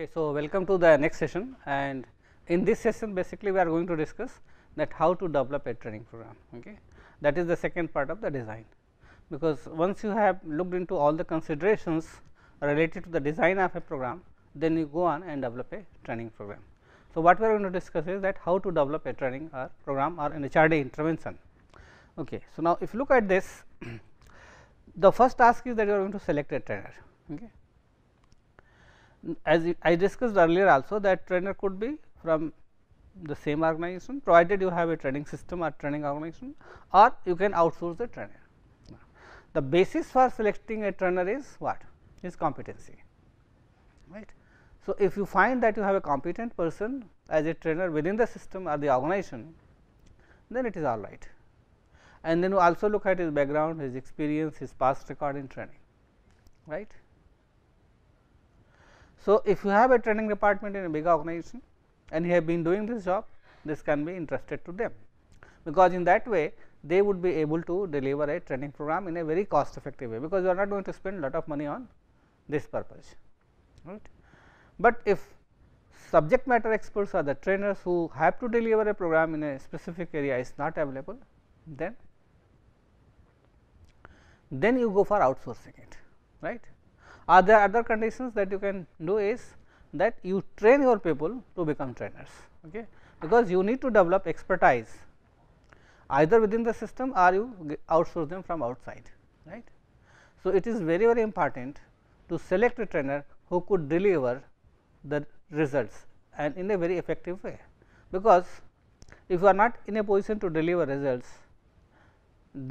Okay, so welcome to the next session and in this session basically we are going to discuss that how to develop a training program. Okay. That is the second part of the design because once you have looked into all the considerations related to the design of a program then you go on and develop a training program. So, what we are going to discuss is that how to develop a training or program or an HRD intervention. Okay. So, now if you look at this the first task is that you are going to select a trainer. Okay as I discussed earlier also that trainer could be from the same organization provided you have a training system or training organization or you can outsource the trainer. The basis for selecting a trainer is what? Is competency, right. So, if you find that you have a competent person as a trainer within the system or the organization, then it is all right. And then you also look at his background, his experience, his past record in training, right. So, if you have a training department in a big organization and you have been doing this job, this can be entrusted to them because in that way they would be able to deliver a training program in a very cost effective way because you are not going to spend lot of money on this purpose right. But if subject matter experts or the trainers who have to deliver a program in a specific area is not available then then you go for outsourcing it right other other conditions that you can do is that you train your people to become trainers okay because you need to develop expertise either within the system or you outsource them from outside right. So, it is very very important to select a trainer who could deliver the results and in a very effective way because if you are not in a position to deliver results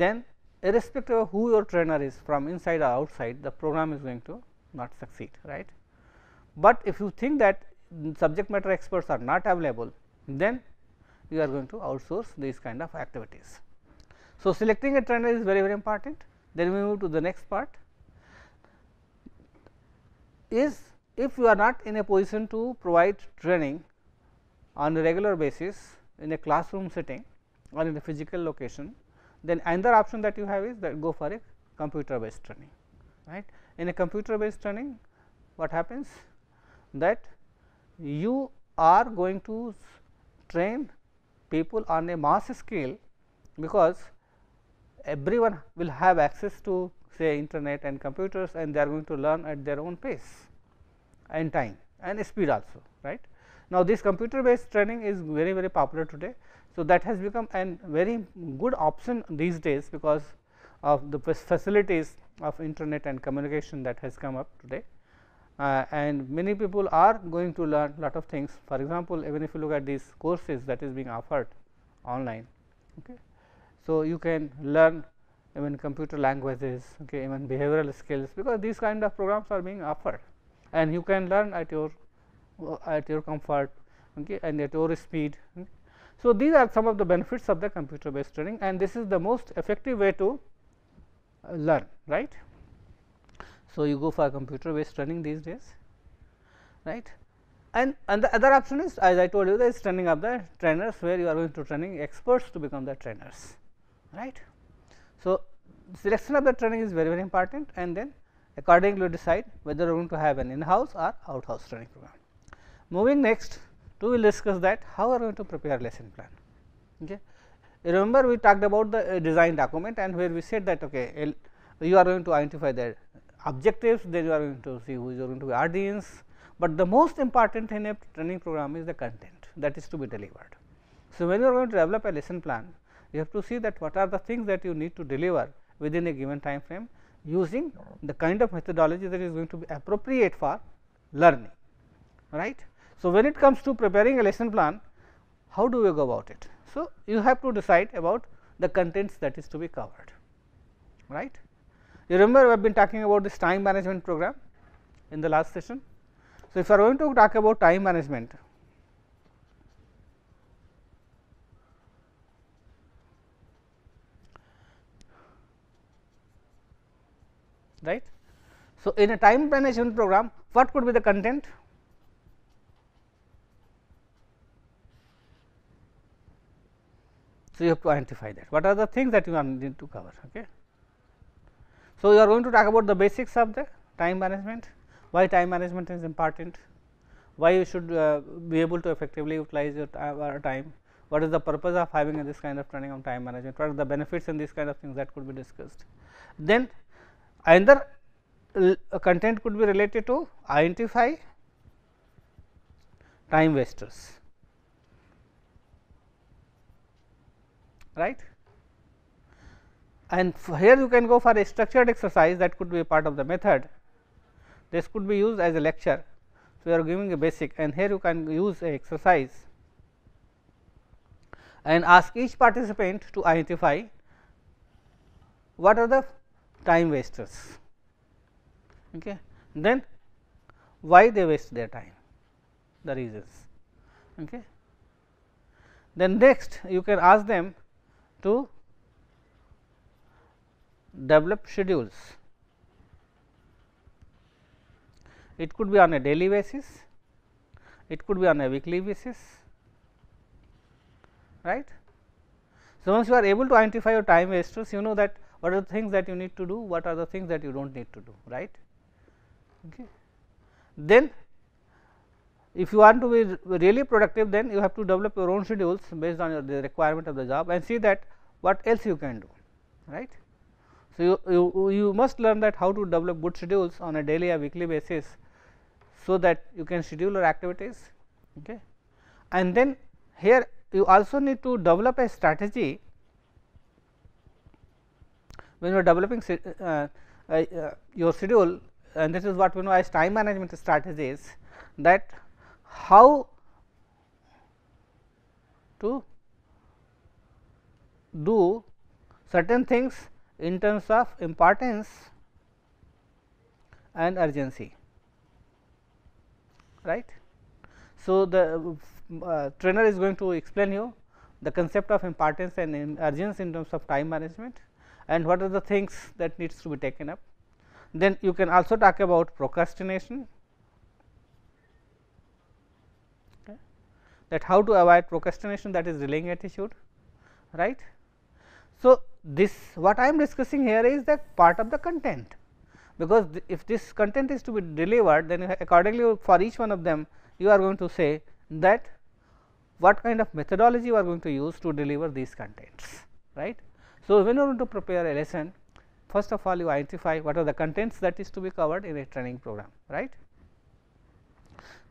then irrespective of who your trainer is from inside or outside the program is going to not succeed right. But if you think that subject matter experts are not available then you are going to outsource these kind of activities. So, selecting a trainer is very very important then we move to the next part is if you are not in a position to provide training on a regular basis in a classroom setting or in a physical location then another option that you have is that go for a computer based training right in a computer based training, what happens that you are going to train people on a mass scale because everyone will have access to say internet and computers and they are going to learn at their own pace and time and speed also right. Now, this computer based training is very very popular today. So, that has become a very good option these days because of the facilities of internet and communication that has come up today uh, and many people are going to learn lot of things for example even if you look at these courses that is being offered online okay so you can learn even computer languages okay even behavioral skills because these kind of programs are being offered and you can learn at your at your comfort okay and at your speed okay. so these are some of the benefits of the computer based training and this is the most effective way to uh, learn right. So, you go for a computer based training these days right and, and the other option is as I told you there is training of the trainers where you are going to training experts to become the trainers right. So, selection of the training is very very important and then accordingly you decide whether you are going to have an in-house or out-house training program. Moving next to we will discuss that how are we going to prepare lesson plan. Okay. Remember we talked about the uh, design document and where we said that okay, you are going to identify their objectives, then you are going to see who is going to be audience, but the most important in a training program is the content that is to be delivered. So, when you are going to develop a lesson plan, you have to see that what are the things that you need to deliver within a given time frame using the kind of methodology that is going to be appropriate for learning, right. So, when it comes to preparing a lesson plan, how do we go about it? So, you have to decide about the contents that is to be covered right. You remember we have been talking about this time management program in the last session. So, if you are going to talk about time management right. So, in a time management program what could be the content So, you have to identify that what are the things that you are need to cover. Okay. So, you are going to talk about the basics of the time management, why time management is important, why you should uh, be able to effectively utilize your uh, time, what is the purpose of having this kind of training on time management, what are the benefits and these kind of things that could be discussed. Then another uh, content could be related to identify time wasters. right. And here you can go for a structured exercise that could be a part of the method. This could be used as a lecture. So, you are giving a basic and here you can use a exercise and ask each participant to identify what are the time wasters, okay. then why they waste their time, the reasons. Okay. Then next you can ask them to develop schedules. It could be on a daily basis, it could be on a weekly basis, right. So, once you are able to identify your time wasters, you know that what are the things that you need to do, what are the things that you do not need to do, right. Okay. Then if you want to be really productive then you have to develop your own schedules based on your, the requirement of the job and see that what else you can do right. So, you, you, you must learn that how to develop good schedules on a daily or weekly basis so that you can schedule your activities okay. and then here you also need to develop a strategy when you are developing uh, uh, your schedule and this is what we know as time management strategies that how to do certain things in terms of importance and urgency right. So, the uh, trainer is going to explain you the concept of importance and in urgency in terms of time management and what are the things that needs to be taken up. Then you can also talk about procrastination that how to avoid procrastination that is delaying attitude right. So, this what I am discussing here is the part of the content because th if this content is to be delivered then accordingly for each one of them you are going to say that what kind of methodology you are going to use to deliver these contents right. So, when you are going to prepare a lesson first of all you identify what are the contents that is to be covered in a training program right.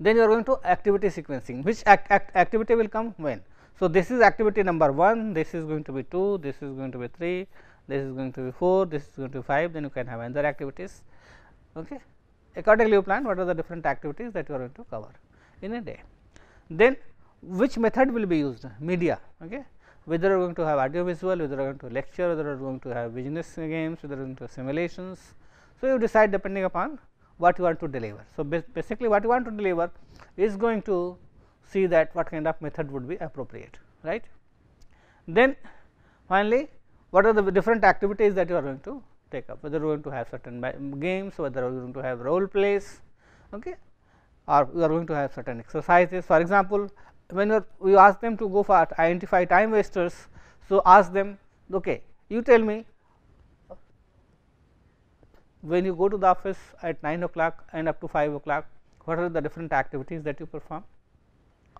Then you are going to activity sequencing, which act, act activity will come when? So, this is activity number 1, this is going to be 2, this is going to be 3, this is going to be 4, this is going to be 5, then you can have another activities. Okay. Accordingly, you plan what are the different activities that you are going to cover in a day. Then which method will be used? Media. Okay. Whether you are going to have audio visual, whether you are going to lecture, whether you are going to have business games, whether you are going to simulations. So, you decide depending upon what you want to deliver. So, basically what you want to deliver is going to see that what kind of method would be appropriate right. Then finally, what are the different activities that you are going to take up whether you are going to have certain games whether you are going to have role plays okay or you are going to have certain exercises for example when we ask them to go for identify time wasters so ask them okay you tell me when you go to the office at 9 o'clock and up to 5 o'clock what are the different activities that you perform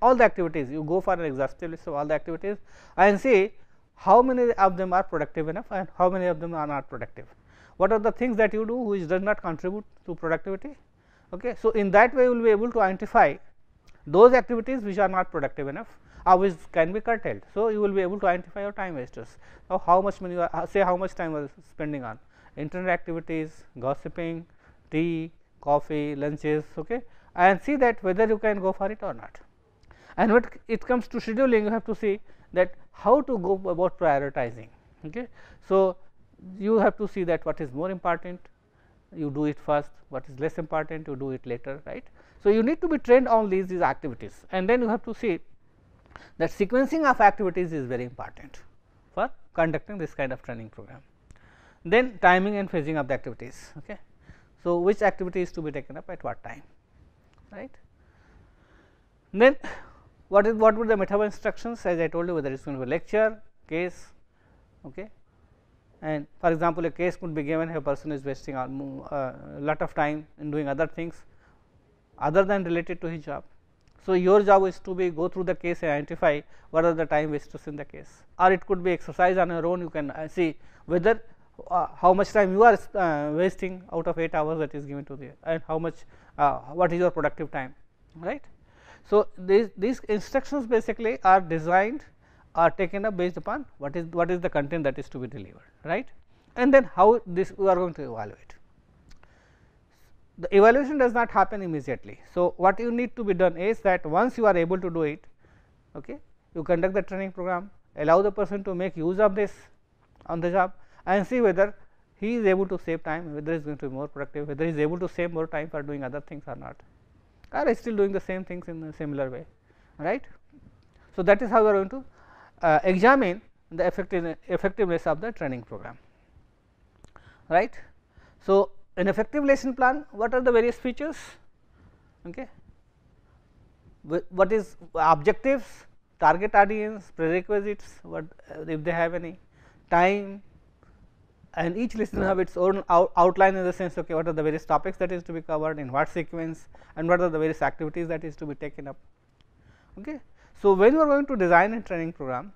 all the activities you go for an exhaustive list of all the activities and see how many of them are productive enough and how many of them are not productive what are the things that you do which does not contribute to productivity okay so in that way you will be able to identify those activities which are not productive enough or uh, which can be curtailed so you will be able to identify your time wasters now how much money uh, say how much time you are spending on internet activities, gossiping, tea, coffee, lunches okay, and see that whether you can go for it or not. And when it comes to scheduling you have to see that how to go about prioritizing. Okay. So, you have to see that what is more important you do it first, what is less important you do it later right. So, you need to be trained on these, these activities and then you have to see that sequencing of activities is very important for conducting this kind of training program. Then timing and phasing of the activities. Okay. So, which activity is to be taken up at what time, right? Then what is what would the meta instructions as I told you whether it is going to be lecture, case, okay. And for example, a case could be given a person is wasting a uh, lot of time in doing other things other than related to his job. So, your job is to be go through the case and identify what are the time wasters in the case or it could be exercise on your own you can uh, see whether uh, how much time you are uh, wasting out of 8 hours that is given to the and how much uh, what is your productive time right. So, these, these instructions basically are designed are taken up based upon what is what is the content that is to be delivered right and then how this we are going to evaluate. The evaluation does not happen immediately. So, what you need to be done is that once you are able to do it okay, you conduct the training program allow the person to make use of this on the job and see whether he is able to save time, whether he is going to be more productive, whether he is able to save more time for doing other things or not, or is still doing the same things in a similar way, right. So, that is how we are going to uh, examine the effectiveness, effectiveness of the training program, right. So, in effective lesson plan, what are the various features? Okay. What is objectives, target audience, prerequisites, what uh, if they have any, time, and each lesson have its own out outline in the sense okay what are the various topics that is to be covered in what sequence and what are the various activities that is to be taken up okay so when you are going to design a training program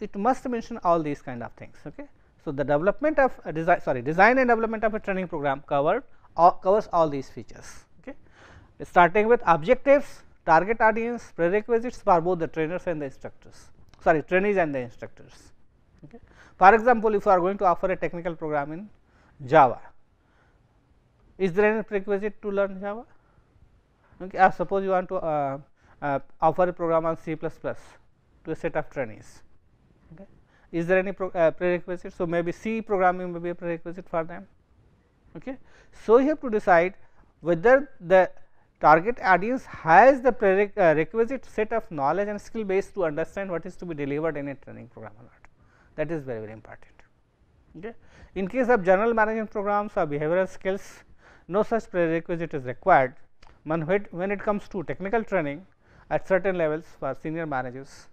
it must mention all these kind of things okay so the development of design sorry design and development of a training program covered all uh, covers all these features okay starting with objectives target audience prerequisites for both the trainers and the instructors sorry trainees and the instructors okay for example, if you are going to offer a technical program in Java, is there any prerequisite to learn Java? Okay, uh, suppose you want to uh, uh, offer a program on C++ to a set of trainees. Okay. Is there any uh, prerequisite? So, maybe C programming may be a prerequisite for them. Okay. So, you have to decide whether the target audience has the prerequisite uh, set of knowledge and skill base to understand what is to be delivered in a training program or not that is very very important. Okay. In case of general management programs or behavioral skills, no such prerequisite is required. When it comes to technical training at certain levels for senior managers,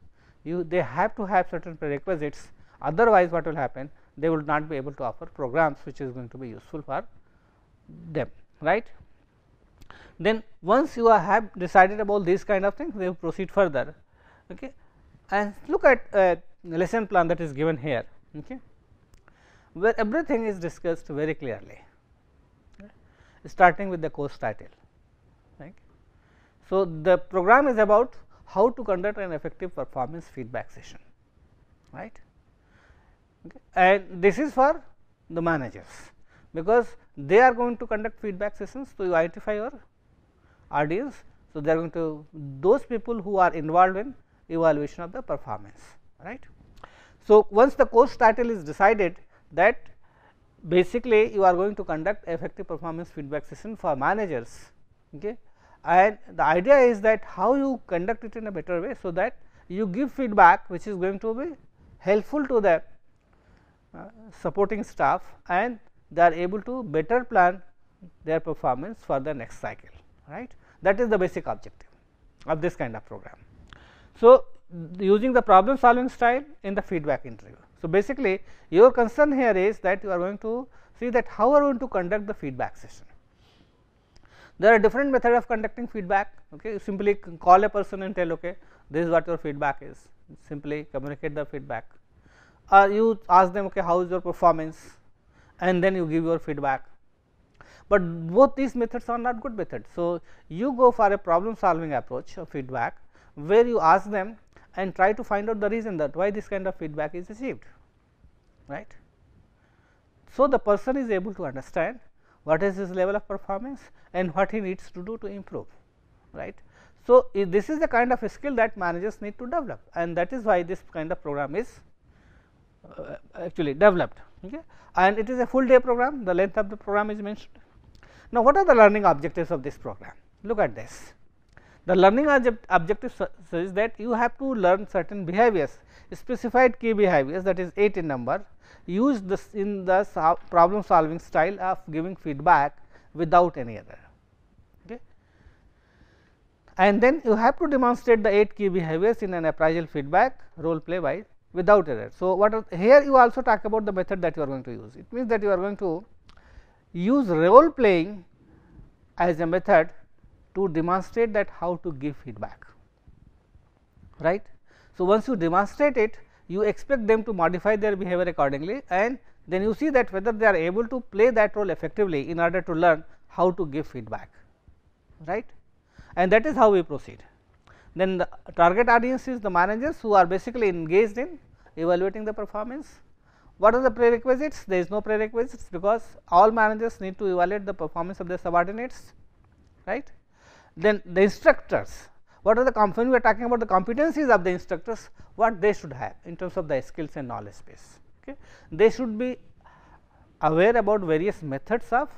you they have to have certain prerequisites otherwise what will happen they will not be able to offer programs which is going to be useful for them right. Then once you have decided about these kind of things they will proceed further okay. and look at uh, lesson plan that is given here okay, where everything is discussed very clearly okay, starting with the course title. Right. So, the program is about how to conduct an effective performance feedback session right okay. and this is for the managers because they are going to conduct feedback sessions. So, you identify your audience. So, they are going to those people who are involved in evaluation of the performance right. So, once the course title is decided that basically you are going to conduct effective performance feedback session for managers okay and the idea is that how you conduct it in a better way so that you give feedback which is going to be helpful to the uh, supporting staff and they are able to better plan their performance for the next cycle right that is the basic objective of this kind of program so using the problem solving style in the feedback interview. So, basically your concern here is that you are going to see that how are going to conduct the feedback session. There are different methods of conducting feedback, okay. you simply call a person and tell okay, this is what your feedback is, simply communicate the feedback or uh, you ask them okay, how is your performance and then you give your feedback. But both these methods are not good methods. So, you go for a problem solving approach of feedback where you ask them and try to find out the reason that why this kind of feedback is achieved right. So, the person is able to understand what is his level of performance and what he needs to do to improve right. So, this is the kind of skill that managers need to develop and that is why this kind of program is uh, actually developed okay. and it is a full day program the length of the program is mentioned. Now, what are the learning objectives of this program look at this the learning object objective says that you have to learn certain behaviors, specified key behaviors that is 8 in number, used this in the sol problem solving style of giving feedback without any error. Okay. And then you have to demonstrate the 8 key behaviors in an appraisal feedback role play by without error. So, what are, here you also talk about the method that you are going to use. It means that you are going to use role playing as a method to demonstrate that how to give feedback right. So, once you demonstrate it you expect them to modify their behavior accordingly and then you see that whether they are able to play that role effectively in order to learn how to give feedback right and that is how we proceed. Then the target audience is the managers who are basically engaged in evaluating the performance. What are the prerequisites? There is no prerequisites because all managers need to evaluate the performance of their subordinates right then the instructors what are the we are talking about the competencies of the instructors what they should have in terms of the skills and knowledge base. Okay. They should be aware about various methods of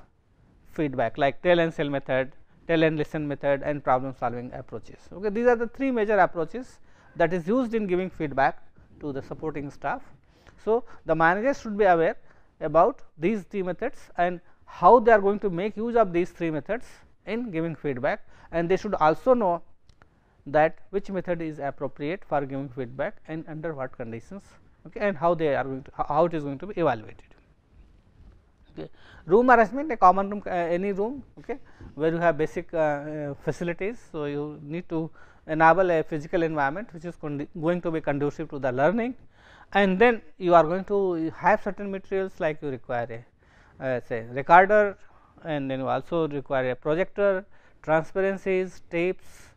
feedback like tell and sell method, tell and listen method and problem solving approaches. Okay. These are the three major approaches that is used in giving feedback to the supporting staff. So, the managers should be aware about these three methods and how they are going to make use of these three methods in giving feedback and they should also know that which method is appropriate for giving feedback and under what conditions okay, and how they are going to how it is going to be evaluated. Okay. Room arrangement a common room uh, any room okay, where you have basic uh, uh, facilities. So, you need to enable a physical environment which is going to be conducive to the learning and then you are going to have certain materials like you require a uh, say recorder and then you also require a projector, transparencies, tapes,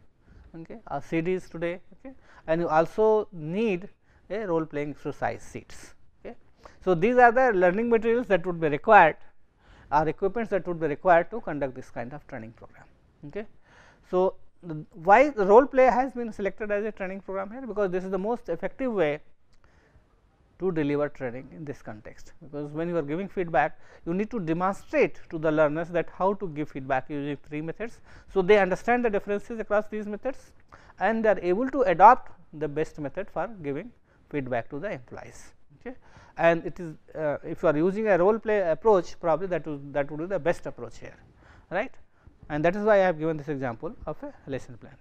okay, uh, CDs today, okay, and you also need a role playing exercise seats. Okay. So, these are the learning materials that would be required or equipments that would be required to conduct this kind of training program. Okay. So, the, why the role play has been selected as a training program here because this is the most effective way to deliver training in this context. Because when you are giving feedback, you need to demonstrate to the learners that how to give feedback using three methods. So, they understand the differences across these methods and they are able to adopt the best method for giving feedback to the employees. Okay. And it is uh, if you are using a role play approach probably that would, that would be the best approach here right and that is why I have given this example of a lesson plan.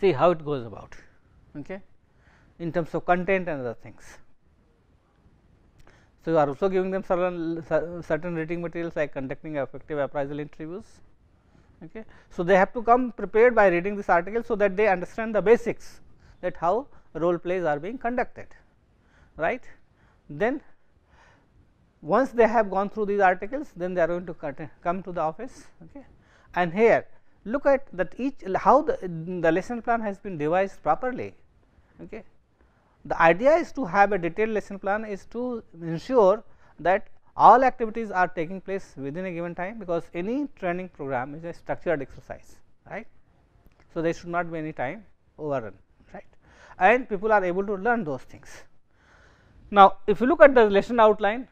See how it goes about. Okay in terms of content and other things. So, you are also giving them certain, certain reading materials like conducting effective appraisal interviews. Okay. So, they have to come prepared by reading this article, so that they understand the basics that how role plays are being conducted right. Then once they have gone through these articles then they are going to come to the office okay. and here look at that each how the, the lesson plan has been devised properly okay. The idea is to have a detailed lesson plan is to ensure that all activities are taking place within a given time because any training program is a structured exercise right. So, there should not be any time overrun right and people are able to learn those things. Now, if you look at the lesson outline,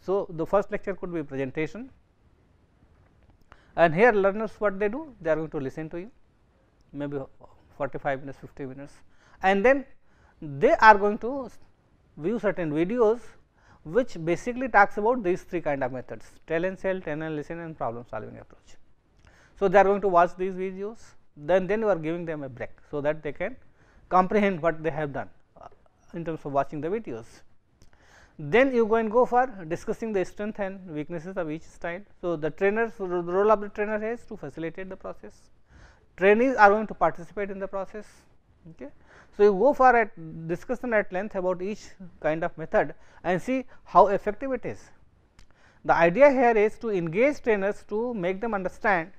so the first lecture could be presentation and here learners what they do they are going to listen to you maybe 45 minutes 50 minutes and then they are going to view certain videos which basically talks about these three kind of methods talent cell, sell and listen and problem solving approach. So, they are going to watch these videos then then you are giving them a break. So, that they can comprehend what they have done uh, in terms of watching the videos. Then you go and go for discussing the strength and weaknesses of each style. So, the trainers the role of the trainer is to facilitate the process, trainees are going to participate in the process Okay. So, you go for a discussion at length about each kind of method and see how effective it is. The idea here is to engage trainers to make them understand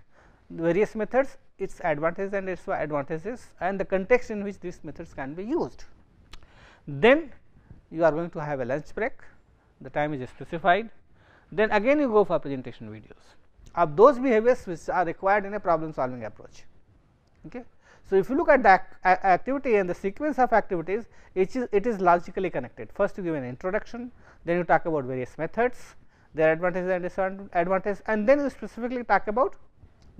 the various methods, its advantages and its advantages and the context in which these methods can be used. Then you are going to have a lunch break, the time is specified, then again you go for presentation videos of those behaviors which are required in a problem solving approach. Okay. So, if you look at the activity and the sequence of activities it is, it is logically connected. First you give an introduction, then you talk about various methods, their advantages and disadvantages and then you specifically talk about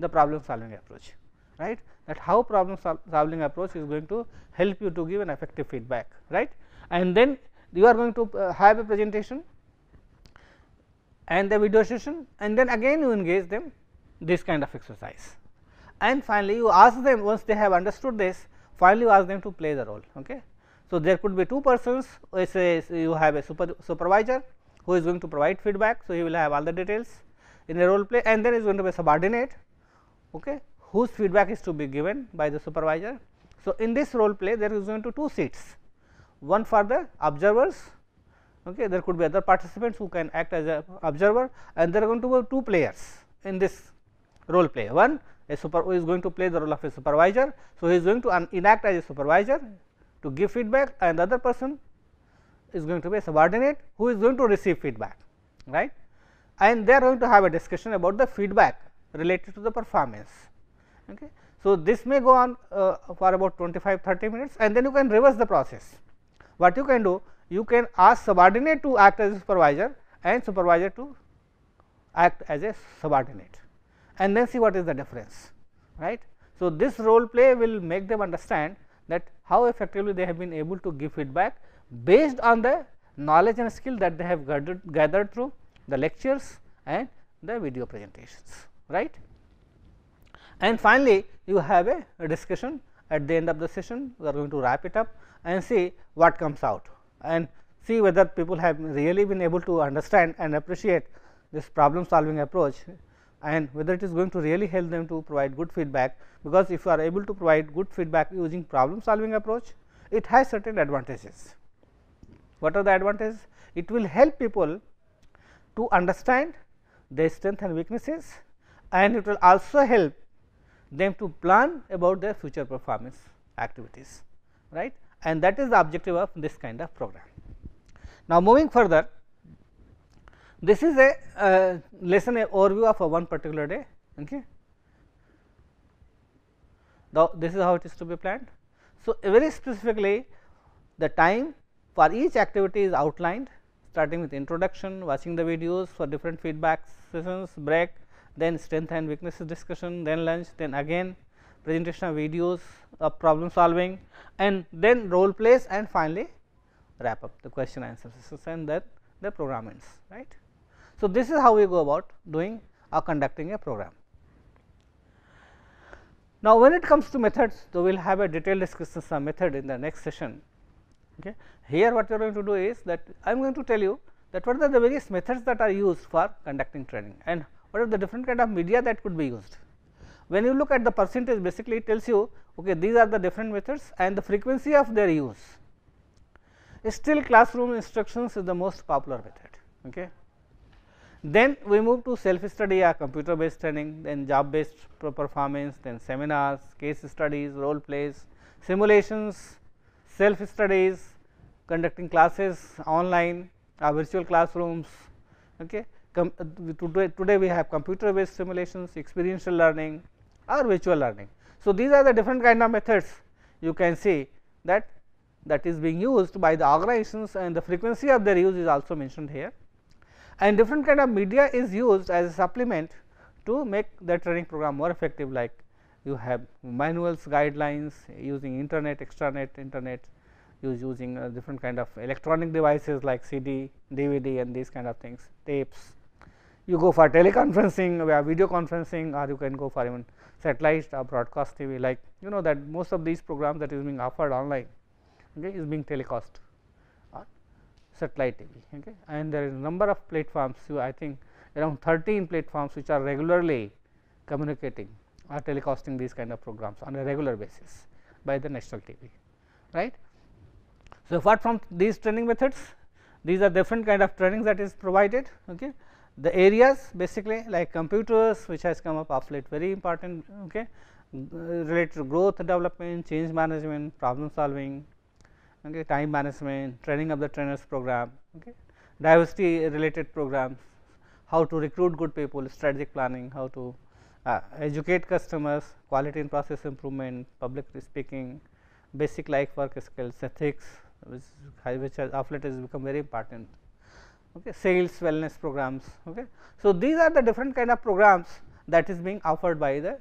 the problem solving approach right that how problem sol solving approach is going to help you to give an effective feedback right and then you are going to uh, have a presentation and the video session and then again you engage them this kind of exercise and finally, you ask them once they have understood this finally you ask them to play the role. Okay. So, there could be two persons let uh, say you have a super supervisor who is going to provide feedback. So, he will have all the details in a role play and then is going to be a subordinate okay, whose feedback is to be given by the supervisor. So, in this role play there is going to two seats one for the observers okay, there could be other participants who can act as a observer and there are going to be two players in this role play. One a super who is going to play the role of a supervisor. So, he is going to enact as a supervisor to give feedback and the other person is going to be a subordinate who is going to receive feedback right and they are going to have a discussion about the feedback related to the performance. Okay. So, this may go on uh, for about 25 30 minutes and then you can reverse the process. What you can do? You can ask subordinate to act as a supervisor and supervisor to act as a subordinate and then see what is the difference right. So, this role play will make them understand that how effectively they have been able to give feedback based on the knowledge and skill that they have gathered, gathered through the lectures and the video presentations right. And finally, you have a, a discussion at the end of the session we are going to wrap it up and see what comes out and see whether people have really been able to understand and appreciate this problem solving approach and whether it is going to really help them to provide good feedback because if you are able to provide good feedback using problem solving approach it has certain advantages. What are the advantages? It will help people to understand their strength and weaknesses and it will also help them to plan about their future performance activities right and that is the objective of this kind of program. Now, moving further this is a uh, lesson a overview of a one particular day. Okay. this is how it is to be planned. So, very specifically the time for each activity is outlined starting with introduction, watching the videos for different feedback sessions, break, then strength and weaknesses discussion, then lunch, then again presentation of videos of problem solving and then role plays and finally wrap up the question answer sessions and then the program ends right. So, this is how we go about doing or conducting a program. Now, when it comes to methods, so we will have a detailed discussion of method in the next session. Okay. Here what we are going to do is that I am going to tell you that what are the various methods that are used for conducting training and what are the different kind of media that could be used. When you look at the percentage basically it tells you okay, these are the different methods and the frequency of their use. Still classroom instructions is the most popular method. Okay. Then we move to self study or computer based training, then job based performance, then seminars, case studies, role plays, simulations, self studies, conducting classes online or uh, virtual classrooms. Okay. Com uh, today, today we have computer based simulations, experiential learning or virtual learning. So, these are the different kind of methods you can see that that is being used by the organizations and the frequency of their use is also mentioned here and different kind of media is used as a supplement to make the training program more effective like you have manuals guidelines using internet extranet internet using uh, different kind of electronic devices like CD, DVD and these kind of things, tapes. You go for teleconferencing where uh, video conferencing or you can go for even satellite or broadcast TV like you know that most of these programs that is being offered online okay, is being telecast satellite TV. Okay. And there is number of platforms, so I think around 13 platforms which are regularly communicating or telecasting these kind of programs on a regular basis by the national TV. right. So, apart from these training methods, these are different kind of trainings that is provided. Okay. The areas basically like computers which has come up of late very important okay, related to growth development, change management, problem solving, okay, time management, training of the trainers program, okay, diversity related programs, how to recruit good people, strategic planning, how to uh, educate customers, quality and process improvement, public speaking, basic life work skills, ethics, which, which has of late has become very important. Okay, sales wellness programs. Okay, so these are the different kind of programs that is being offered by the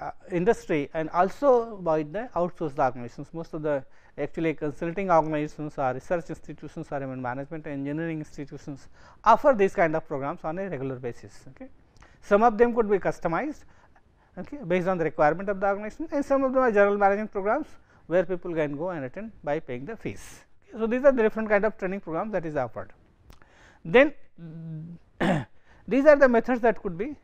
uh, industry and also by the outsourced organizations. Most of the actually consulting organizations or research institutions or even management engineering institutions offer these kind of programs on a regular basis. Okay. Some of them could be customized okay, based on the requirement of the organization and some of them are general management programs where people can go and attend by paying the fees. Okay. So, these are the different kind of training programs that is offered. Then these are the methods that could be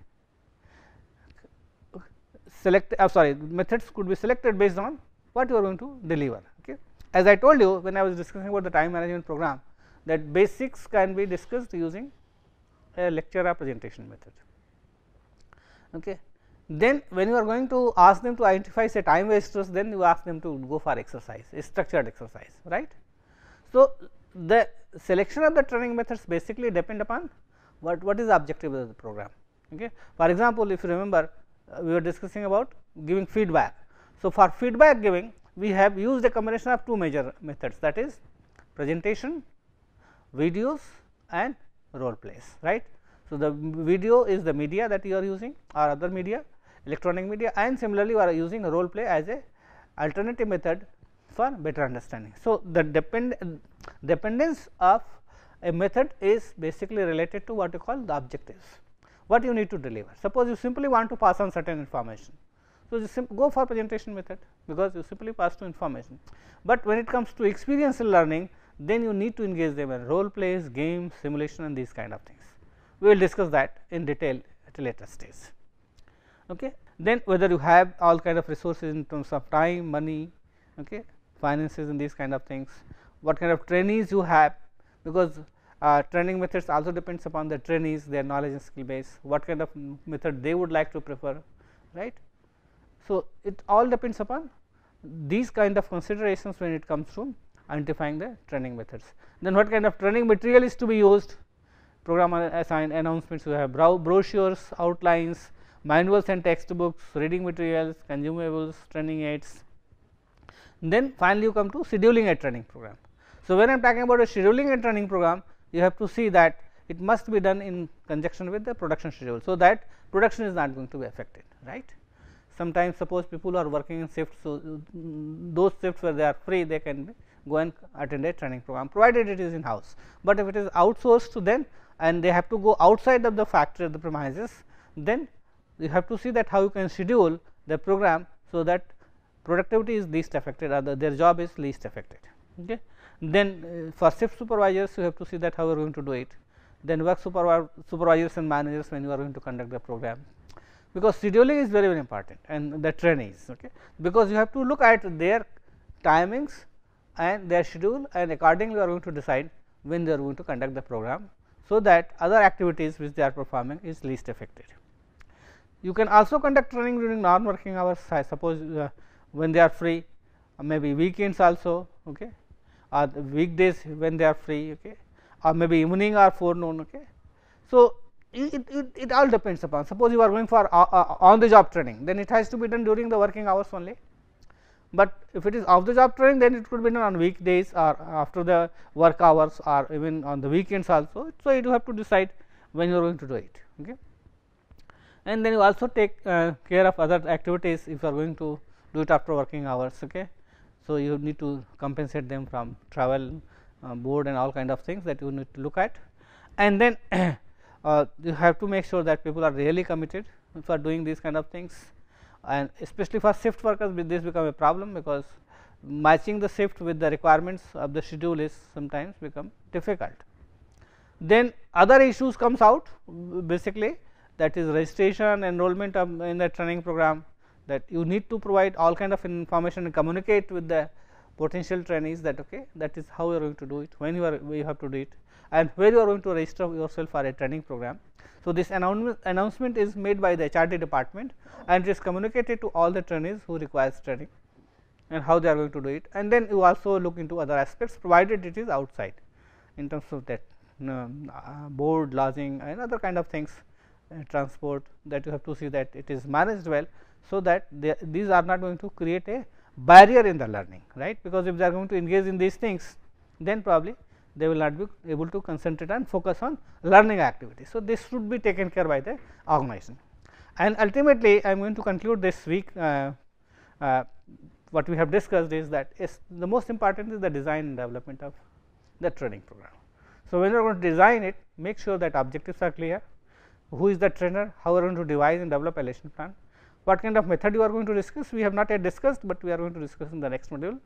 selected, I uh, am sorry methods could be selected based on what you are going to deliver as I told you when I was discussing about the time management program that basics can be discussed using a lecture or presentation method. Okay. Then when you are going to ask them to identify say time wasters then you ask them to go for exercise a structured exercise right. So, the selection of the training methods basically depend upon what, what is the objective of the program. Okay. For example, if you remember uh, we were discussing about giving feedback. So, for feedback giving we have used a combination of two major methods that is presentation, videos and role plays right. So, the video is the media that you are using or other media electronic media and similarly we are using role play as a alternative method for better understanding. So, the depend dependence of a method is basically related to what you call the objectives, what you need to deliver. Suppose you simply want to pass on certain information so, just go for presentation method because you simply pass to information, but when it comes to experiential learning then you need to engage them in role plays, games, simulation and these kind of things. We will discuss that in detail at a later stage. Okay. Then whether you have all kind of resources in terms of time, money, okay, finances and these kind of things, what kind of trainees you have because uh, training methods also depends upon the trainees, their knowledge and skill base, what kind of method they would like to prefer, right. So, it all depends upon these kind of considerations when it comes to identifying the training methods. Then what kind of training material is to be used? Program assign announcements, we have brochures, outlines, manuals and textbooks, reading materials, consumables, training aids. Then finally, you come to scheduling a training program. So, when I am talking about a scheduling a training program, you have to see that it must be done in conjunction with the production schedule. So, that production is not going to be affected, right sometimes suppose people are working in shifts so those shifts where they are free they can go and attend a training program provided it is in house but if it is outsourced to them and they have to go outside of the factory the premises then you have to see that how you can schedule the program so that productivity is least affected or the, their job is least affected okay then uh, for shift supervisors you have to see that how you are going to do it then work supervisors and managers when you are going to conduct the program because scheduling is very very important and the trainees okay because you have to look at their timings and their schedule and accordingly you are going to decide when they are going to conduct the program. So, that other activities which they are performing is least affected. You can also conduct training during non working hours I suppose uh, when they are free uh, maybe weekends also okay or weekdays when they are free okay or maybe evening or forenoon okay. So, it, it, it all depends upon suppose you are going for uh, uh, on the job training then it has to be done during the working hours only but if it is off the job training then it could be done on weekdays or after the work hours or even on the weekends also so you have to decide when you are going to do it okay and then you also take uh, care of other activities if you are going to do it after working hours okay so you need to compensate them from travel uh, board and all kind of things that you need to look at and then uh, you have to make sure that people are really committed for doing these kind of things and especially for shift workers this become a problem because matching the shift with the requirements of the schedule is sometimes become difficult. Then other issues comes out basically that is registration, enrollment in the training program that you need to provide all kind of information and communicate with the potential trainees that okay that is how you are going to do it, when you are you have to do it and where you are going to register yourself for a training program. So, this announcement is made by the HRD department and it is communicated to all the trainees who requires training and how they are going to do it and then you also look into other aspects provided it is outside in terms of that uh, board lodging and other kind of things uh, transport that you have to see that it is managed well. So, that they, these are not going to create a barrier in the learning right because if they are going to engage in these things then probably they will not be able to concentrate and focus on learning activity. So, this should be taken care by the organization. And ultimately, I am going to conclude this week uh, uh, what we have discussed is that is the most important is the design and development of the training program. So, when you are going to design it, make sure that objectives are clear, who is the trainer, how are you going to devise and develop a lesson plan, what kind of method you are going to discuss, we have not yet discussed, but we are going to discuss in the next module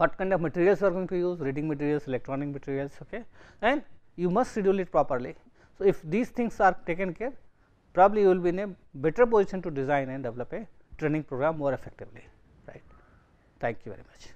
what kind of materials you are going to use, reading materials, electronic materials okay, and you must schedule it properly. So, if these things are taken care probably you will be in a better position to design and develop a training program more effectively right. Thank you very much.